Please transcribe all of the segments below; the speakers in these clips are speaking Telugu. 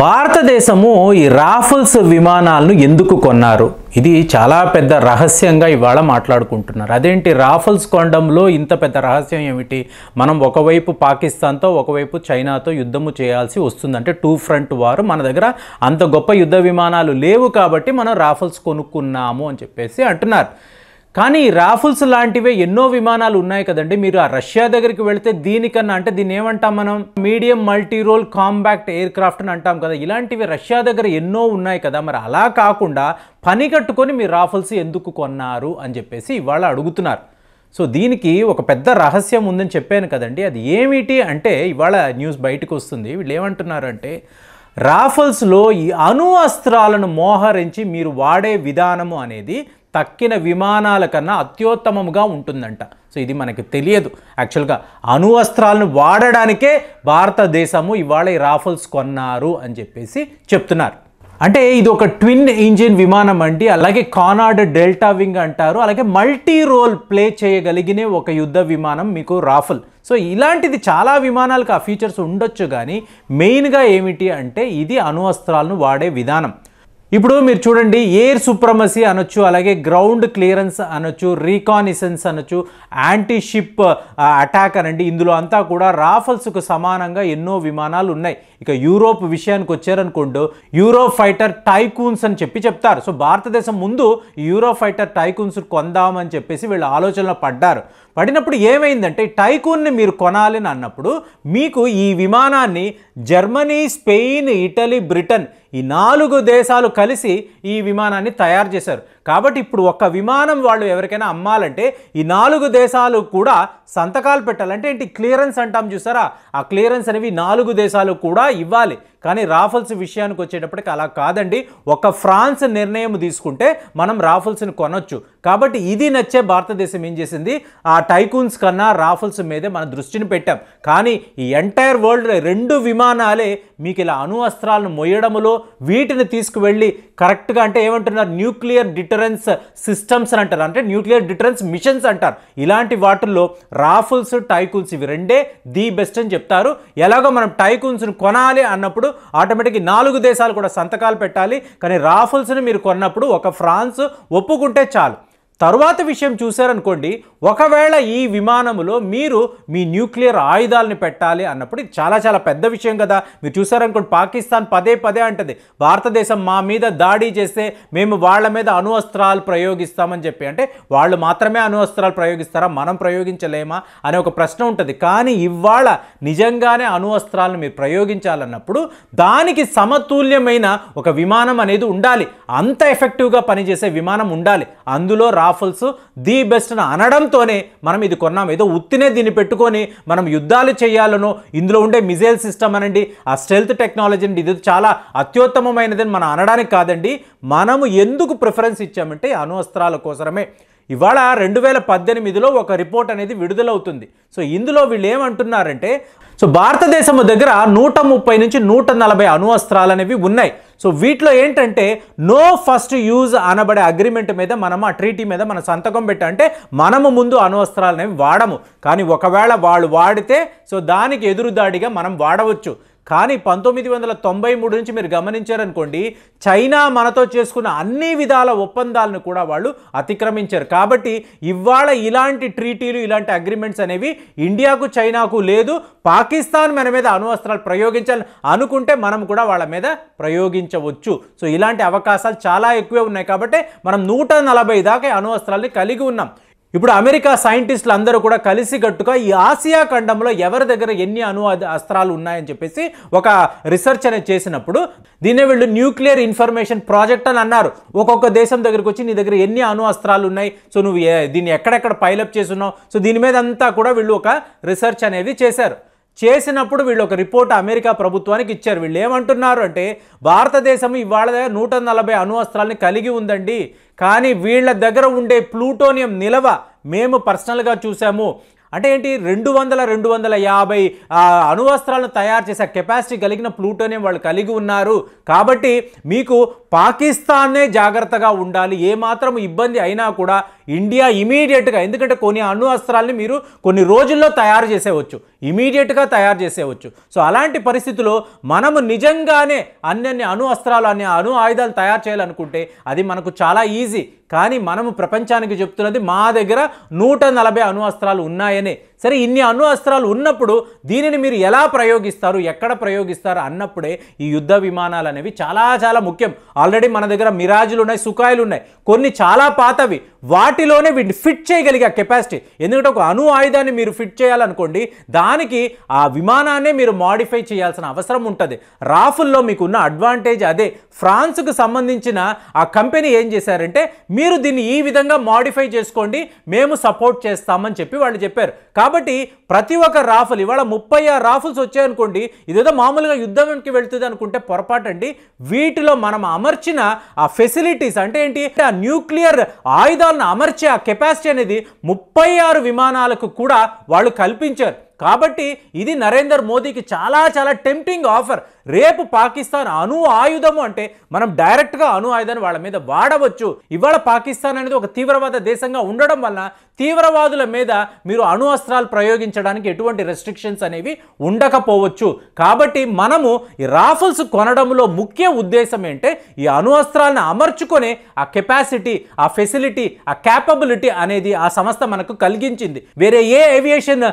భారతదేశము ఈ రాఫల్స్ విమానాలను ఎందుకు కొన్నారు ఇది చాలా పెద్ద రహస్యంగా ఇవాళ మాట్లాడుకుంటున్నారు అదేంటి రాఫల్స్ కొనడంలో ఇంత పెద్ద రహస్యం ఏమిటి మనం ఒకవైపు పాకిస్తాన్తో ఒకవైపు చైనాతో యుద్ధము చేయాల్సి వస్తుందంటే టూ ఫ్రంట్ వారు మన దగ్గర అంత గొప్ప యుద్ధ విమానాలు లేవు కాబట్టి మనం రాఫల్స్ కొనుక్కున్నాము అని చెప్పేసి అంటున్నారు కానీ రాఫుల్స్ లాంటివే ఎన్నో విమానాలు ఉన్నాయి కదండి మీరు ఆ రష్యా దగ్గరికి వెళితే దీనికన్నా అంటే దీన్ని ఏమంటాం మనం medium multi role combat aircraft అని అంటాం కదా ఇలాంటివి రష్యా దగ్గర ఎన్నో ఉన్నాయి కదా మరి అలా కాకుండా పని కట్టుకొని మీరు రాఫుల్స్ ఎందుకు కొన్నారు అని చెప్పేసి ఇవాళ అడుగుతున్నారు సో దీనికి ఒక పెద్ద రహస్యం ఉందని చెప్పాను కదండి అది ఏమిటి అంటే ఇవాళ న్యూస్ బయటకు వస్తుంది వీళ్ళు ఏమంటున్నారంటే రాఫల్స్లో ఈ అణు అస్త్రాలను మోహరించి మీరు వాడే విధానము అనేది తక్కిన విమానాల కన్నా అత్యుత్తమముగా ఉంటుందంట సో ఇది మనకి తెలియదు యాక్చువల్గా అణువస్త్రాలను వాడడానికే భారతదేశము ఇవాళ ఈ రాఫల్స్ కొన్నారు అని చెప్పేసి చెప్తున్నారు అంటే ఇది ఒక ట్విన్ ఇంజిన్ విమానం అండి అలాగే కానాడ్ డెల్టా వింగ్ అంటారు అలాగే మల్టీ రోల్ ప్లే చేయగలిగిన ఒక యుద్ధ విమానం మీకు రాఫల్ సో ఇలాంటిది చాలా విమానాలకు ఆ ఫీచర్స్ ఉండొచ్చు కానీ మెయిన్గా ఏమిటి అంటే ఇది అణువస్త్రాలను వాడే విధానం ఇప్పుడు మీరు చూడండి ఎయిర్ సుప్రమసీ అనొచ్చు అలాగే గ్రౌండ్ క్లియరెన్స్ అనొచ్చు రీకానిసెన్స్ అనొచ్చు యాంటీషిప్ అటాక్ uh, అనండి ఇందులో అంతా కూడా రాఫల్స్కు సమానంగా ఎన్నో విమానాలు ఉన్నాయి ఇక యూరోప్ విషయానికి వచ్చారనుకోండి యూరోప్ ఫైటర్ టైకూన్స్ అని చెప్పి చెప్తారు సో భారతదేశం ముందు యూరోప్ ఫైటర్ టైకూన్స్ కొందామని చెప్పేసి వీళ్ళు ఆలోచనలో పడ్డారు పడినప్పుడు ఏమైందంటే టైకూన్ని మీరు కొనాలి అన్నప్పుడు మీకు ఈ విమానాన్ని జర్మనీ స్పెయిన్ ఇటలీ బ్రిటన్ ఈ నాలుగు దేశాలు కలిసి ఈ విమానాన్ని తయారు చేశారు కాబట్టి ఇప్పుడు ఒక్క విమానం వాళ్ళు ఎవరికైనా అమ్మాలంటే ఈ నాలుగు దేశాలు కూడా సంతకాలు పెట్టాలంటే ఏంటి క్లియరెన్స్ అంటాం చూసారా ఆ క్లియరెన్స్ అనేవి నాలుగు దేశాలు కూడా ఇవ్వాలి కానీ రాఫల్స్ విషయానికి వచ్చేటప్పటికి అలా కాదండి ఒక ఫ్రాన్స్ నిర్ణయం తీసుకుంటే మనం రాఫల్స్ని కొనొచ్చు కాబట్టి ఇది నచ్చే భారతదేశం ఏం చేసింది ఆ టైకూన్స్ కన్నా రాఫల్స్ మీదే మన దృష్టిని పెట్టాం కానీ ఈ ఎంటైర్ వరల్డ్ రెండు విమానాలే మీకు ఇలా అణు అస్త్రాలను మొయ్యడములో వీటిని తీసుకువెళ్ళి కరెక్ట్గా అంటే ఏమంటున్నారు న్యూక్లియర్ డిటరెన్స్ సిస్టమ్స్ అని అంటారు అంటే న్యూక్లియర్ డిటరెన్స్ మిషన్స్ అంటారు ఇలాంటి వాటిల్లో రాఫుల్స్ టైకూన్స్ ఇవి రెండే ది బెస్ట్ అని చెప్తారు ఎలాగో మనం టైకూన్స్ను కొనాలి అన్నప్పుడు కొన్నప్పుడు ఆటోమేటిక్గా నాలుగు దేశాలు కూడా సంతకాలు పెట్టాలి కానీ రాఫుల్స్ని మీరు కొన్నప్పుడు ఒక ఫ్రాన్స్ ఒప్పుకుంటే చాలు తరువాత విషయం చూశారనుకోండి ఒకవేళ ఈ విమానములో మీరు మీ న్యూక్లియర్ ఆయుధాలని పెట్టాలి అన్నప్పుడు చాలా చాలా పెద్ద విషయం కదా మీరు చూసారనుకోండి పాకిస్తాన్ పదే పదే అంటది భారతదేశం మా మీద దాడి చేస్తే మేము వాళ్ళ మీద అణువస్త్రాలు ప్రయోగిస్తామని చెప్పి అంటే వాళ్ళు మాత్రమే అణువస్త్రాలు ప్రయోగిస్తారా మనం ప్రయోగించలేమా అనే ఒక ప్రశ్న ఉంటుంది కానీ ఇవాళ నిజంగానే అణువస్త్రాలను మీరు ప్రయోగించాలన్నప్పుడు దానికి సమతుల్యమైన ఒక విమానం అనేది ఉండాలి అంత ఎఫెక్టివ్గా పనిచేసే విమానం ఉండాలి అందులో రా రాఫుల్స్ ది బెస్ట్ అనడంతోనే మనం ఇది కొన్నాం ఏదో ఉత్తినే దీన్ని పెట్టుకొని మనం యుద్ధాలు చేయాలను ఇందులో ఉండే మిజైల్ సిస్టమ్ అనండి ఆ స్టెల్త్ టెక్నాలజీ అండి ఇది చాలా అత్యుత్తమమైనదని మనం అనడానికి కాదండి మనము ఎందుకు ప్రిఫరెన్స్ ఇచ్చామంటే అణు అస్త్రాల కోసమే ఇవాళ రెండు వేల పద్దెనిమిదిలో ఒక రిపోర్ట్ అనేది విడుదలవుతుంది సో ఇందులో వీళ్ళు ఏమంటున్నారంటే సో భారతదేశం దగ్గర నూట ముప్పై నుంచి నూట నలభై అణువస్త్రాలు అనేవి ఉన్నాయి సో వీటిలో ఏంటంటే నో ఫస్ట్ యూజ్ అనబడే అగ్రిమెంట్ మీద మనం ఆ ట్రీటీ మీద మన సంతకం పెట్టా అంటే మనము ముందు అణువస్త్రాలు అనేవి వాడము కానీ ఒకవేళ వాళ్ళు వాడితే సో దానికి ఎదురుదాడిగా మనం వాడవచ్చు కానీ పంతొమ్మిది వందల తొంభై మూడు నుంచి మీరు గమనించారనుకోండి చైనా మనతో చేసుకున్న అన్ని విధాల ఒప్పందాలను కూడా వాళ్ళు అతిక్రమించారు కాబట్టి ఇవాళ ఇలాంటి ట్రీటీలు ఇలాంటి అగ్రిమెంట్స్ అనేవి ఇండియాకు చైనాకు లేదు పాకిస్తాన్ మన మీద అణువస్త్రాలు ప్రయోగించాలని అనుకుంటే మనం కూడా వాళ్ళ మీద ప్రయోగించవచ్చు సో ఇలాంటి అవకాశాలు చాలా ఎక్కువే ఉన్నాయి కాబట్టి మనం నూట నలభై దాకా అణువస్త్రాలని కలిగి ఉన్నాం ఇప్పుడు అమెరికా సైంటిస్టులు అందరూ కూడా కట్టుగా ఈ ఆసియా ఖండంలో ఎవరి దగ్గర ఎన్ని అణు అస్త్రాలు ఉన్నాయని చెప్పేసి ఒక రీసెర్చ్ అనేది చేసినప్పుడు దీనే వీళ్ళు న్యూక్లియర్ ఇన్ఫర్మేషన్ ప్రాజెక్ట్ అని అన్నారు ఒక్కొక్క దేశం దగ్గరకు వచ్చి నీ దగ్గర ఎన్ని అణు అస్త్రాలు ఉన్నాయి సో నువ్వు దీన్ని ఎక్కడెక్కడ పైలప్ చేస్తున్నావు సో దీని మీద అంతా కూడా వీళ్ళు ఒక రీసెర్చ్ అనేది చేశారు చేసినప్పుడు వీళ్ళు ఒక రిపోర్ట్ అమెరికా ప్రభుత్వానికి ఇచ్చారు వీళ్ళు ఏమంటున్నారు అంటే భారతదేశం ఇవాళ నూట నలభై అణువస్త్రాలని కలిగి ఉందండి కానీ వీళ్ళ దగ్గర ఉండే ప్లూటోనియం నిలవ మేము పర్సనల్గా చూసాము అంటే ఏంటి రెండు వందల రెండు వందల యాభై అణువస్త్రాలను తయారు చేసే కెపాసిటీ కలిగిన ప్లూటోనియం వాళ్ళు కలిగి ఉన్నారు కాబట్టి మీకు పాకిస్తాన్నే జాగ్రత్తగా ఉండాలి ఏమాత్రం ఇబ్బంది అయినా కూడా ఇండియా ఇమీడియట్గా ఎందుకంటే కొన్ని అణు అస్త్రాలని మీరు కొన్ని రోజుల్లో తయారు చేసేవచ్చు ఇమీడియట్గా తయారు చేసేవచ్చు సో అలాంటి పరిస్థితుల్లో మనము నిజంగానే అన్ని అణు అస్త్రాలు అన్ని అణు ఆయుధాలు తయారు చేయాలనుకుంటే అది మనకు చాలా ఈజీ కానీ మనము ప్రపంచానికి చెప్తున్నది మా దగ్గర నూట నలభై అణు అస్త్రాలు ఉన్నాయనే సరే ఇన్ని అణు అస్త్రాలు ఉన్నప్పుడు దీనిని మీరు ఎలా ప్రయోగిస్తారు ఎక్కడ ప్రయోగిస్తారు అన్నప్పుడే ఈ యుద్ధ విమానాలు అనేవి చాలా చాలా ముఖ్యం ఆల్రెడీ మన దగ్గర మిరాజులు ఉన్నాయి సుఖాయిలు ఉన్నాయి కొన్ని చాలా పాతవి వాటిలోనే వీటిని ఫిట్ చేయగలిగే కెపాసిటీ ఎందుకంటే ఒక అణు ఆయుధాన్ని మీరు ఫిట్ చేయాలనుకోండి దానికి ఆ విమానాన్నే మీరు మాడిఫై చేయాల్సిన అవసరం ఉంటుంది రాఫుల్లో మీకున్న అడ్వాంటేజ్ అదే ఫ్రాన్స్కు సంబంధించిన ఆ కంపెనీ ఏం చేశారంటే మీరు దీన్ని ఈ విధంగా మాడిఫై చేసుకోండి మేము సపోర్ట్ చేస్తామని చెప్పి వాళ్ళు చెప్పారు కాబట్టి ప్రతి ఒక్క రాఫుల్ ఇవాళ ముప్పై ఆరు రాఫుల్స్ వచ్చాయనుకోండి ఇదేదో మామూలుగా యుద్ధంకి వెళుతుంది అనుకుంటే పొరపాటండి వీటిలో మనం అమర్చిన ఆ ఫెసిలిటీస్ అంటే ఏంటి ఆ న్యూక్లియర్ ఆయుధ విమానాలను అమర్చే ఆ కెపాసిటీ అనేది ముప్పై ఆరు విమానాలకు కూడా వాళ్ళు కల్పించారు కాబట్టి ఇది నరేందర్ మోదీకి చాలా చాలా టెంప్టింగ్ ఆఫర్ రేపు పాకిస్తాన్ అణు ఆయుధము అంటే మనం డైరెక్ట్గా అణు ఆయుధాన్ని వాళ్ళ మీద వాడవచ్చు ఇవాళ పాకిస్తాన్ అనేది ఒక తీవ్రవాద దేశంగా ఉండడం వల్ల తీవ్రవాదుల మీద మీరు అణు అస్త్రాలు ప్రయోగించడానికి ఎటువంటి రెస్ట్రిక్షన్స్ అనేవి ఉండకపోవచ్చు కాబట్టి మనము ఈ రాఫల్స్ కొనడంలో ముఖ్య ఉద్దేశం ఏంటంటే ఈ అణు అస్త్రాలను అమర్చుకొని ఆ కెపాసిటీ ఆ ఫెసిలిటీ ఆ క్యాపబిలిటీ అనేది ఆ సంస్థ మనకు కలిగించింది వేరే ఏ ఏవియేషన్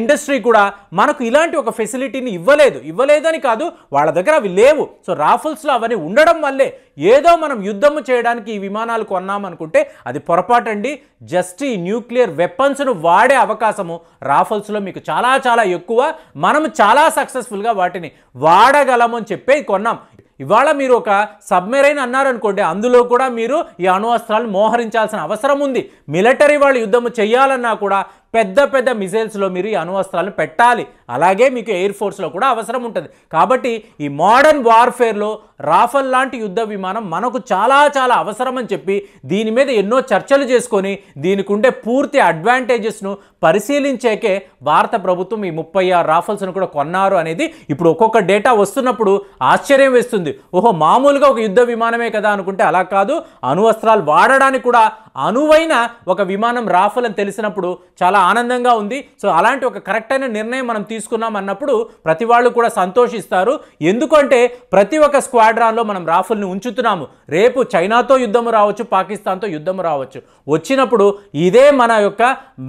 ఇండస్ట్రీ కూడా మనకు ఇలాంటి ఒక ఫెసిలిటీని ఇవ్వలేదు ఇవ్వలేదని కాదు వాళ్ళ దగ్గర అవి లేవు సో రాఫల్స్లో అవన్నీ ఉండడం వల్లే ఏదో మనం యుద్ధం చేయడానికి ఈ విమానాలు కొన్నామనుకుంటే అది పొరపాటండి జస్ట్ ఈ న్యూక్లియర్ వెపన్స్ను వాడే అవకాశము రాఫల్స్లో మీకు చాలా చాలా ఎక్కువ మనం చాలా సక్సెస్ఫుల్గా వాటిని వాడగలము అని చెప్పి కొన్నాం ఇవాళ మీరు ఒక సబ్మెరైన్ అన్నారనుకోండి అందులో కూడా మీరు ఈ అణువస్త్రాలను మోహరించాల్సిన అవసరం ఉంది మిలిటరీ వాళ్ళు యుద్ధం చేయాలన్నా కూడా పెద్ద పెద్ద మిజైల్స్లో మీరు ఈ అణువస్త్రాలను పెట్టాలి అలాగే మీకు ఎయిర్ ఫోర్స్లో కూడా అవసరం ఉంటుంది కాబట్టి ఈ మోడర్న్ వార్ఫేర్లో రాఫల్ లాంటి యుద్ధ విమానం మనకు చాలా చాలా అవసరం అని చెప్పి దీని మీద ఎన్నో చర్చలు చేసుకొని దీనికి ఉండే పూర్తి అడ్వాంటేజెస్ను పరిశీలించేకే భారత ప్రభుత్వం ఈ ముప్పై ఆరు రాఫల్స్ను కూడా కొన్నారు అనేది ఇప్పుడు ఒక్కొక్క డేటా వస్తున్నప్పుడు ఆశ్చర్యం వేస్తుంది ఓహో మామూలుగా ఒక యుద్ధ విమానమే కదా అనుకుంటే అలా కాదు అణువస్త్రాలు వాడడానికి కూడా అనువైన ఒక విమానం రాఫల్ అని తెలిసినప్పుడు చాలా చాలా ఆనందంగా ఉంది సో అలాంటి ఒక కరెక్ట్ అయిన నిర్ణయం మనం తీసుకున్నాం అన్నప్పుడు ప్రతి వాళ్ళు కూడా సంతోషిస్తారు ఎందుకంటే ప్రతి ఒక్క స్క్వాడ్రాన్లో మనం రాఫుల్ని ఉంచుతున్నాము రేపు చైనాతో యుద్ధం రావచ్చు పాకిస్తాన్తో యుద్ధం రావచ్చు వచ్చినప్పుడు ఇదే మన యొక్క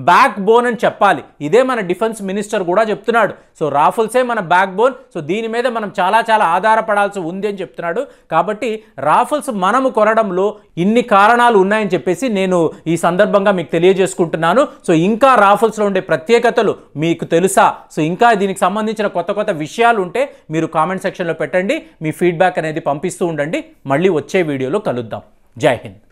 బ్యాక్ బోన్ అని చెప్పాలి ఇదే మన డిఫెన్స్ మినిస్టర్ కూడా చెప్తున్నాడు సో రాఫుల్సే మన బ్యాక్ బోన్ సో దీని మీద మనం చాలా చాలా ఆధారపడాల్సి ఉంది అని చెప్తున్నాడు కాబట్టి రాఫుల్స్ మనము కొనడంలో ఇన్ని కారణాలు ఉన్నాయని చెప్పేసి నేను ఈ సందర్భంగా మీకు తెలియజేసుకుంటున్నాను సో ఇంకా రాఫుల్స్లో ఉండే ప్రత్యేకతలు మీకు తెలుసా సో ఇంకా దీనికి సంబంధించిన కొత్త కొత్త విషయాలు ఉంటే మీరు కామెంట్ సెక్షన్లో పెట్టండి మీ ఫీడ్బ్యాక్ అనేది పంపిస్తూ ఉండండి మళ్ళీ వచ్చే వీడియోలో కలుద్దాం జై హింద్